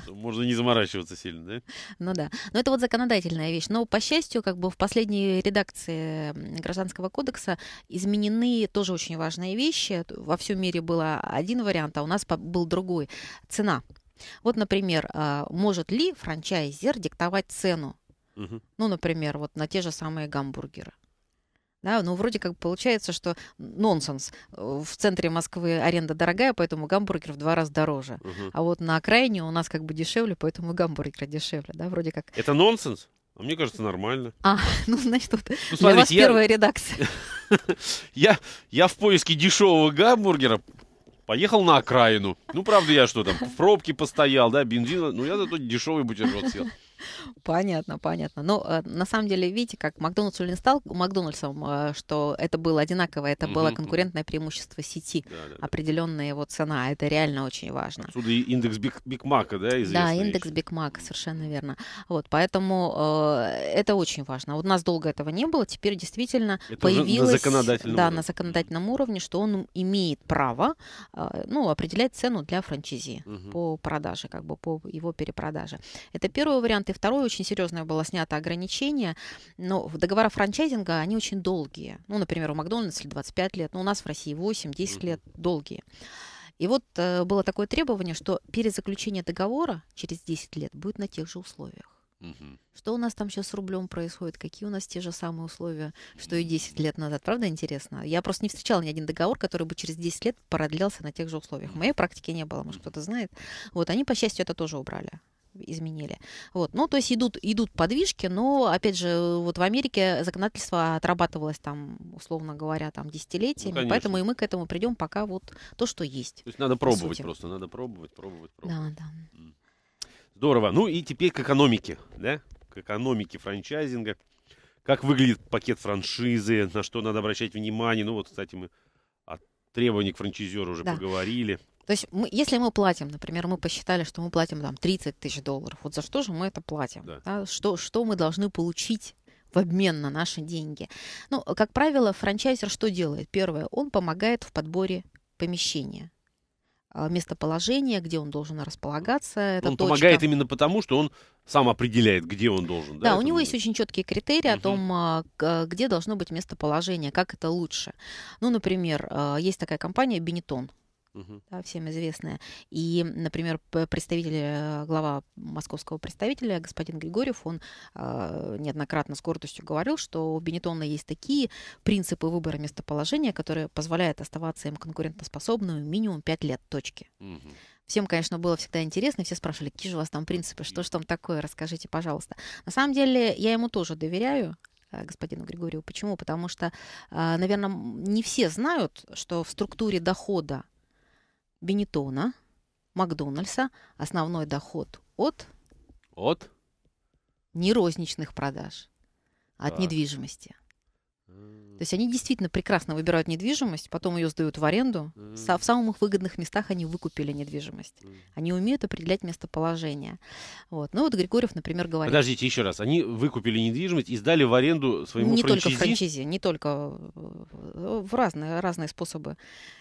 Можно не заморачиваться сильно, да? Ну да. Но это вот законодательная вещь. Но, по счастью, как бы в последней редакции Гражданского кодекса изменены тоже очень важные вещи. Во всем мире было один вариант, а у нас был другой. Цена. Вот, например, а, может ли франчайзер диктовать цену? Угу. Ну, например, вот на те же самые гамбургеры. Да, ну вроде как получается, что нонсенс. Э, в центре Москвы аренда дорогая, поэтому гамбургер в два раза дороже. Угу. А вот на окраине у нас как бы дешевле, поэтому гамбургер дешевле, да, вроде как. Это нонсенс? А мне кажется, нормально. А, ну значит, вот ну, смотрите, для вас я... первая редакция. я, я в поиске дешевого гамбургера Поехал на окраину. Ну, правда, я что там, в пробке постоял, да, бензин. Ну, я зато дешевый бутерброд съел. Понятно, понятно. Но э, на самом деле, видите, как Макдональдс не стал Макдональдсом, э, что это было одинаково, это было конкурентное преимущество сети, определенная его цена. А это реально очень важно. Отсюда и индекс Биг Мака, да, известный? Да, индекс Биг Мака, совершенно верно. Вот, поэтому э, это очень важно. Вот у нас долго этого не было, теперь действительно появилось... на законодательном Да, на законодательном уровне, что он имеет право, ну, определять цену для франчайзи по продаже, как бы по его перепродаже. Это первый вариант. И второе очень серьезное было снято ограничение, но договора франчайзинга, они очень долгие. Ну, например, у Макдональдса 25 лет, но у нас в России 8-10 лет долгие. И вот э, было такое требование, что перезаключение договора через 10 лет будет на тех же условиях. Угу. Что у нас там сейчас с рублем происходит? Какие у нас те же самые условия, что и 10 лет назад? Правда интересно? Я просто не встречала ни один договор, который бы через 10 лет продлялся на тех же условиях. В моей практике не было, может, кто-то знает. Вот они, по счастью, это тоже убрали изменили. Вот. Ну, то есть идут, идут подвижки, но, опять же, э, вот в Америке законодательство отрабатывалось там, условно говоря, там ну, десятилетиями, ну, поэтому и мы к этому придем пока вот то, что есть. То есть надо пробовать просто, надо пробовать, пробовать, пробовать. Да, да. Здорово. Ну и теперь к экономике, да? К экономике франчайзинга. Как выглядит пакет франшизы, на что надо обращать внимание. Ну вот, кстати, мы о требованиях франчайзера уже да. поговорили. То есть мы, если мы платим, например, мы посчитали, что мы платим там 30 тысяч долларов, вот за что же мы это платим? Да. Да? Что, что мы должны получить в обмен на наши деньги? Ну, как правило, франчайзер что делает? Первое, он помогает в подборе помещения а, местоположения, где он должен располагаться. Это он точка. помогает именно потому, что он сам определяет, где он должен. Да, да у него будет. есть очень четкие критерии угу. о том, а, где должно быть местоположение, как это лучше. Ну, например, а, есть такая компания Benetton угу. да, всем известная. И, например, представитель, э, глава московского представителя, господин Григорьев, он э, неоднократно с гордостью говорил, что у Бенетона есть такие принципы выбора местоположения, которые позволяют оставаться им конкурентоспособным минимум 5 лет точки. Угу. Всем, конечно, было всегда интересно, и все спрашивали, какие же у вас там принципы, что же там такое, расскажите, пожалуйста. На самом деле, я ему тоже доверяю, э, господину Григорьеву. Почему? Потому что, а, наверное, не все знают, что в структуре дохода Бенетона, Макдональдса основной доход от... От? Не розничных продаж, а от недвижимости. То есть они действительно прекрасно выбирают недвижимость, потом ее сдают в аренду. В самых выгодных местах они выкупили недвижимость. Они умеют определять местоположение. Вот. Ну вот Григорьев, например, говорит... Подождите еще раз. Они выкупили недвижимость и сдали в аренду своему не франчайзи? Не только франчайзи, не только... В разные, разные способы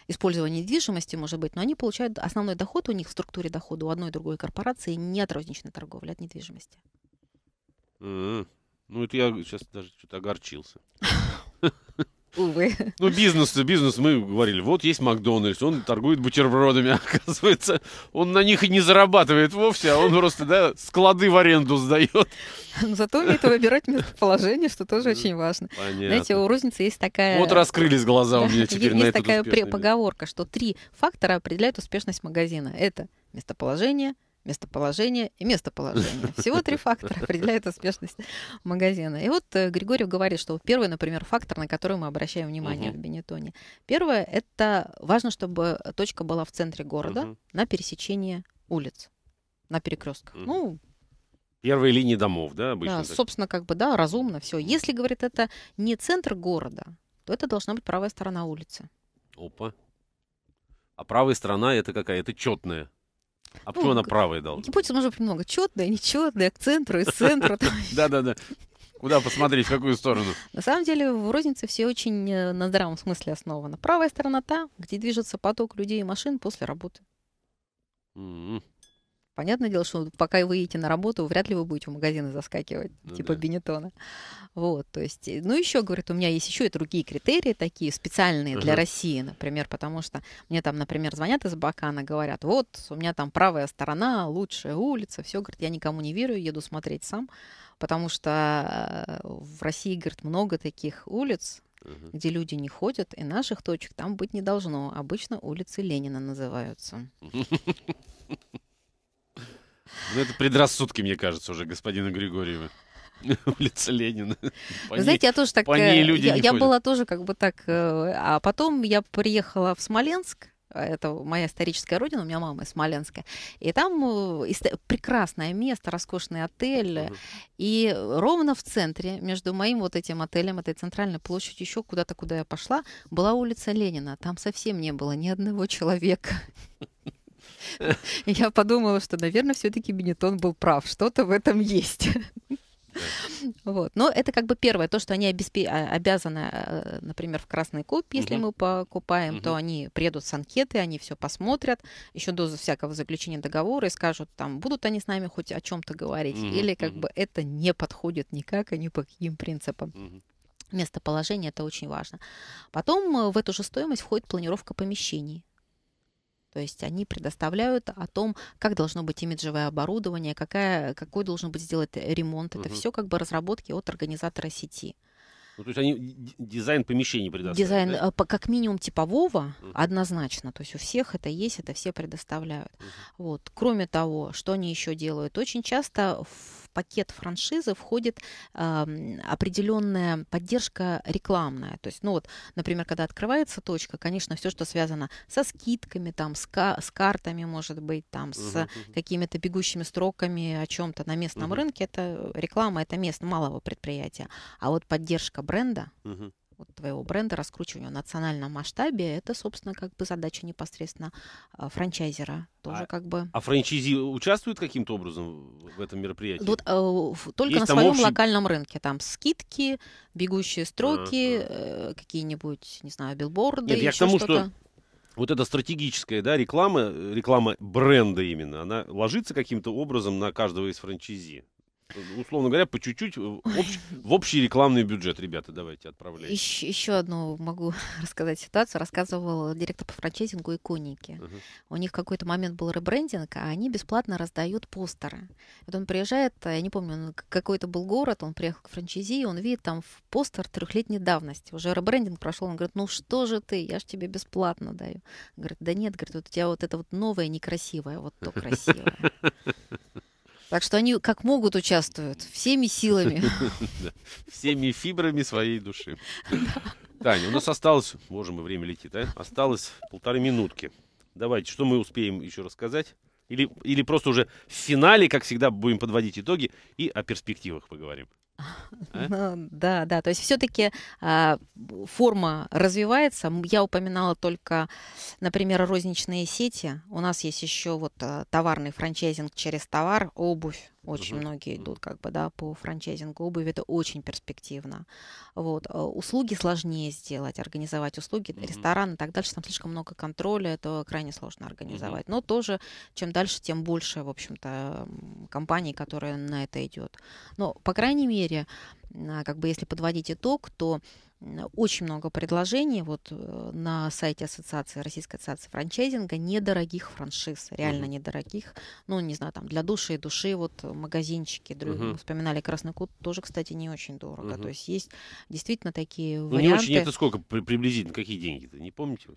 использования недвижимости, может быть. Но они получают... Основной доход у них в структуре дохода у одной и другой корпорации нет розничной торговли, от недвижимости. Mm-hmm. Ну, это я сейчас даже что-то огорчился. Увы. Ну, бизнес, бизнес, мы говорили, вот есть Макдональдс, он торгует бутербродами, оказывается, он на них и не зарабатывает вовсе, а он просто, да, склады в аренду сдает. Но зато умеет выбирать местоположение, что тоже ну, очень важно. Понятно. Знаете, у розницы есть такая... Вот раскрылись глаза у меня теперь на Есть такая поговорка, что три фактора определяют успешность магазина. Это местоположение, местоположение и местоположение. Всего три фактора определяют успешность магазина. И вот э, Григорьев говорит, что первый, например, фактор, на который мы обращаем внимание угу. в Бенетоне. Первое – это важно, чтобы точка была в центре города угу. на пересечении улиц, на перекрестках. Угу. Ну, Первые линии домов, да, обычно? Да, собственно, как бы, да, разумно все. Если, говорит, это не центр города, то это должна быть правая сторона улицы. Опа. А правая сторона это какая? Это четная. А ну, почему она правая должна? Гипотеза может быть много. Четная, нечетная, к центру, из центра. Да-да-да. Куда посмотреть, в какую сторону? На самом деле в рознице все очень э, на здравом смысле основано. Правая сторона та, где движется поток людей и машин после работы. Mm-hmm. Понятное дело, что пока вы едете на работу, вряд ли вы будете в магазины заскакивать, ну, типа да. Бенетона. Вот, то есть, э, ну еще, говорит, у меня есть еще и другие критерии такие специальные uh-huh. для России, например, потому что мне там, например, звонят из Бакана, говорят, вот, у меня там правая сторона, лучшая улица, все, говорит, я никому не верю, еду смотреть сам, потому что э, в России, говорит, много таких улиц, uh-huh. где люди не ходят, и наших точек там быть не должно. Обычно улицы Ленина называются. Ну, это предрассудки, мне кажется, уже господина Григорьева. улица Ленина. По Знаете, я тоже так... По ней э, люди я, не я была тоже как бы так... Э, а потом я приехала в Смоленск, это моя историческая родина, у меня мама из Смоленска. И там э, прекрасное место, роскошный отель. Угу. И ровно в центре, между моим вот этим отелем, этой центральной площадью, еще куда-то, куда я пошла, была улица Ленина. Там совсем не было ни одного человека. Я подумала, что, наверное, все-таки Бенетон был прав. Что-то в этом есть. Вот. Но это как бы первое, то, что они обеспе- а, обязаны, э, например, в Красный куб, если угу. мы покупаем, угу. то они приедут с анкеты, они все посмотрят, еще до всякого заключения договора и скажут, там, будут они с нами хоть о чем-то говорить, угу. или как угу. бы это не подходит никак и а ни по каким принципам. Угу. Местоположение это очень важно. Потом э, в эту же стоимость входит планировка помещений. То есть они предоставляют о том, как должно быть имиджевое оборудование, какая, какой должен быть сделать ремонт. Это угу. все как бы разработки от организатора сети. Ну, то есть они дизайн помещений предоставляют? Дизайн, да? Э, как минимум типового, uh однозначно. То есть у всех это есть, это все предоставляют. uh Вот. Кроме того, что они еще делают? Очень часто в пакет франшизы входит э, определенная поддержка рекламная. То есть, ну вот, например, когда открывается точка, конечно, все, что связано со скидками, там, с, ка- с картами, может быть, там, с uh-huh. какими-то бегущими строками о чем-то на местном uh-huh. рынке, это реклама, это мест малого предприятия. А вот поддержка бренда, uh-huh вот твоего бренда, раскручивания в национальном масштабе, это, собственно, как бы задача непосредственно а, франчайзера. Тоже а, как бы... а франчайзи участвует каким-то образом в этом мероприятии? Тут, э, только Есть на своем общий... локальном рынке. Там скидки, бегущие строки, а, а. какие-нибудь, не знаю, билборды. Нет, я к тому, что вот эта стратегическая да, реклама, э, реклама бренда именно, она ложится каким-то образом на каждого из франчайзи? условно говоря, по чуть-чуть в, общ, в общий рекламный бюджет, ребята, давайте отправлять. Еще, еще одну могу рассказать ситуацию. Рассказывал директор по франчайзингу иконики. Угу. У них какой-то момент был ребрендинг, а они бесплатно раздают постеры. Вот он приезжает, я не помню, ну, какой-то был город, он приехал к франчайзи, он видит там постер трехлетней давности. Уже ребрендинг прошел, он говорит, ну что же ты, я же тебе бесплатно даю. Он говорит, да нет, говорит, вот у тебя вот это вот новое некрасивое, вот то красивое. Так что они как могут участвуют, всеми силами. Всеми фибрами своей души. Таня, у нас осталось, можем, и время летит, а? Осталось полторы минутки. Давайте, что мы успеем еще рассказать? Или, или просто уже в финале, как всегда, будем подводить итоги и о перспективах поговорим. А? Ну, да, да. То есть все-таки а, форма развивается. Я упоминала только, например, розничные сети. У нас есть еще вот а, товарный франчайзинг через товар, обувь. Очень uh-huh. многие идут как бы да по франчайзингу обуви. Это очень перспективно. Вот а, услуги сложнее сделать, организовать услуги, uh-huh. рестораны и так дальше. Там слишком много контроля, это крайне сложно организовать. Uh-huh. Но тоже чем дальше, тем больше, в общем-то, компаний, которые на это идет. Но по крайней мере мере, а, как бы если подводить итог, то очень много предложений вот э, на сайте ассоциации Российской ассоциации франчайзинга недорогих франшиз, реально uh-huh. недорогих. Ну, не знаю, там для души и души вот э, магазинчики. Uh-huh. Вспоминали Красный Кут, тоже, кстати, не очень дорого. Uh-huh. То есть есть действительно такие варианты. Ну, не очень, это сколько приблизительно, какие деньги-то, не помните вы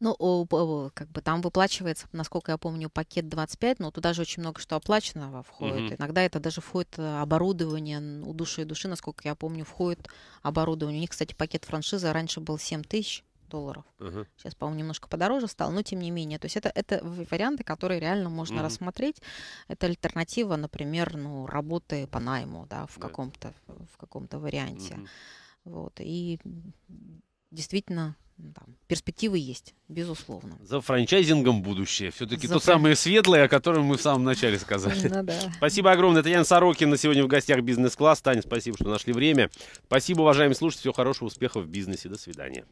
Ну, как бы там выплачивается, насколько я помню, пакет 25, но туда же очень много что оплаченного входит. Uh-huh. Иногда это даже входит э, оборудование у души и души, насколько я помню, входит оборудование. У них, кстати, пакет франшизы а раньше был 7 тысяч долларов. Uh-huh. Сейчас, по-моему, немножко подороже стал, но тем не менее. То есть это, это варианты, которые реально можно uh-huh. рассмотреть. Это альтернатива, например, ну, работы по найму да, в, yeah. каком-то, в каком-то варианте. Uh-huh. Вот. И действительно там, перспективы есть, безусловно. За франчайзингом будущее. Все-таки За то фран... самое светлое, о котором мы в самом начале сказали. Ну, да. Спасибо огромное. Татьяна на сегодня в гостях бизнес-класс. Таня, спасибо, что нашли время. Спасибо, уважаемые слушатели. Всего хорошего, успехов в бизнесе. До свидания.